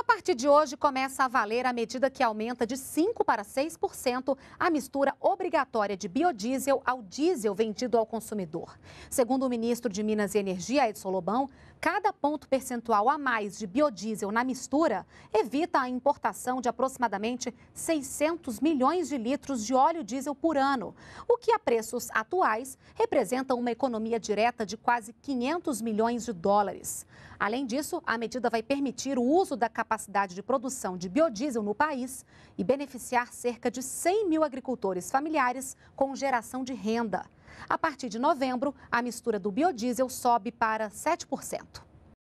A partir de hoje, começa a valer a medida que aumenta de 5% para 6% a mistura obrigatória de biodiesel ao diesel vendido ao consumidor. Segundo o ministro de Minas e Energia, Edson Lobão, cada ponto percentual a mais de biodiesel na mistura evita a importação de aproximadamente 600 milhões de litros de óleo diesel por ano, o que a preços atuais representa uma economia direta de quase 500 milhões de dólares. Além disso, a medida vai permitir o uso da capacidade capacidade de produção de biodiesel no país e beneficiar cerca de 100 mil agricultores familiares com geração de renda. A partir de novembro, a mistura do biodiesel sobe para 7%.